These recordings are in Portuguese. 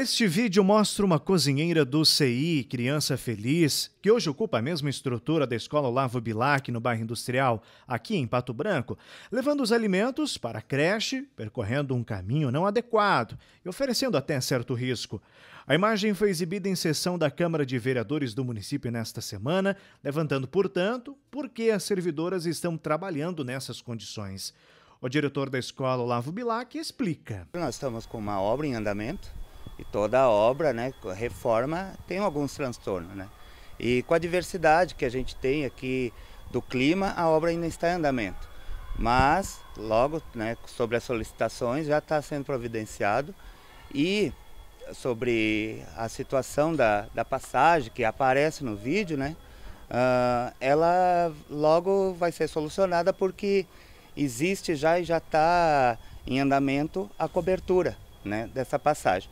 Este vídeo mostra uma cozinheira do CI Criança Feliz, que hoje ocupa a mesma estrutura da Escola Olavo Bilac, no bairro Industrial, aqui em Pato Branco, levando os alimentos para a creche, percorrendo um caminho não adequado e oferecendo até certo risco. A imagem foi exibida em sessão da Câmara de Vereadores do município nesta semana, levantando, portanto, por que as servidoras estão trabalhando nessas condições. O diretor da escola, Olavo Bilac, explica. Nós estamos com uma obra em andamento e toda obra, né, reforma, tem alguns transtornos, né? E com a diversidade que a gente tem aqui do clima, a obra ainda está em andamento. Mas, logo, né, sobre as solicitações, já está sendo providenciado. E sobre a situação da, da passagem que aparece no vídeo, né, uh, ela logo vai ser solucionada porque existe já e já está em andamento a cobertura né, dessa passagem.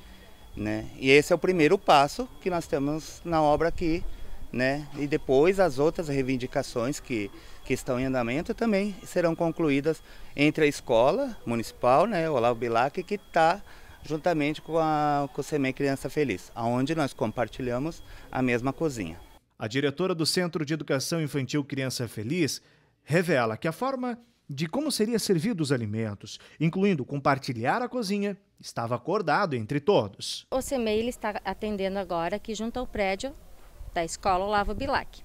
Né? E esse é o primeiro passo que nós temos na obra aqui, né? E depois as outras reivindicações que, que estão em andamento também serão concluídas entre a escola municipal, né, Olavo Bilac, que está juntamente com, a, com o SEMEI Criança Feliz, aonde nós compartilhamos a mesma cozinha. A diretora do Centro de Educação Infantil Criança Feliz revela que a forma de como seria servido os alimentos, incluindo compartilhar a cozinha, estava acordado entre todos. O CEMEI está atendendo agora aqui junto ao prédio da escola Olavo Bilac.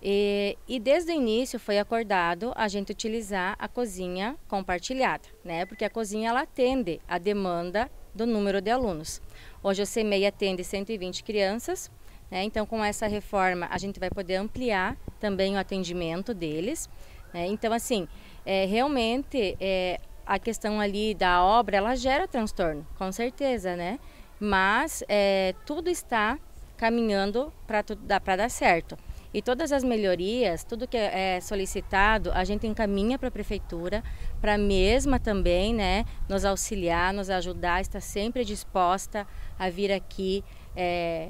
E, e, desde o início foi acordado a gente utilizar a cozinha compartilhada, né? Porque a cozinha ela atende a demanda do número de alunos. Hoje o CEMEI atende 120 crianças, né? Então com essa reforma a gente vai poder ampliar também o atendimento deles. É, então, assim, é, realmente é, a questão ali da obra, ela gera transtorno, com certeza, né? Mas é, tudo está caminhando para dar, dar certo. E todas as melhorias, tudo que é, é solicitado, a gente encaminha para a prefeitura, para a mesma também, né, nos auxiliar, nos ajudar, está sempre disposta a vir aqui é,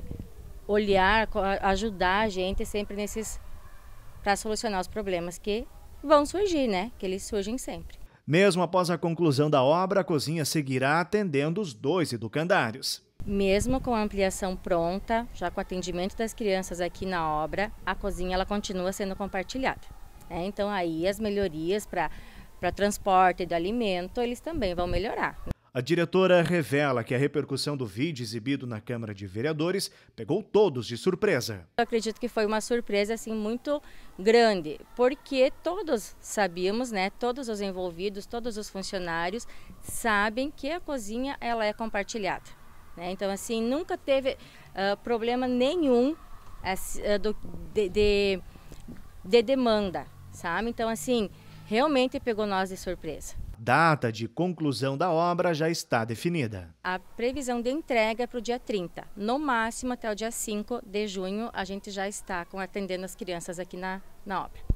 olhar, ajudar a gente sempre nesses para solucionar os problemas que vão surgir, né? Que eles surgem sempre. Mesmo após a conclusão da obra, a cozinha seguirá atendendo os dois educandários. Mesmo com a ampliação pronta, já com o atendimento das crianças aqui na obra, a cozinha ela continua sendo compartilhada. Né? Então aí as melhorias para transporte do alimento, eles também vão melhorar. A diretora revela que a repercussão do vídeo exibido na Câmara de Vereadores pegou todos de surpresa. Eu acredito que foi uma surpresa assim muito grande, porque todos sabíamos, né, todos os envolvidos, todos os funcionários sabem que a cozinha ela é compartilhada, né? Então assim, nunca teve uh, problema nenhum uh, do, de, de, de demanda, sabe? Então assim, realmente pegou nós de surpresa data de conclusão da obra já está definida. A previsão de entrega é para o dia 30. No máximo, até o dia 5 de junho, a gente já está atendendo as crianças aqui na, na obra.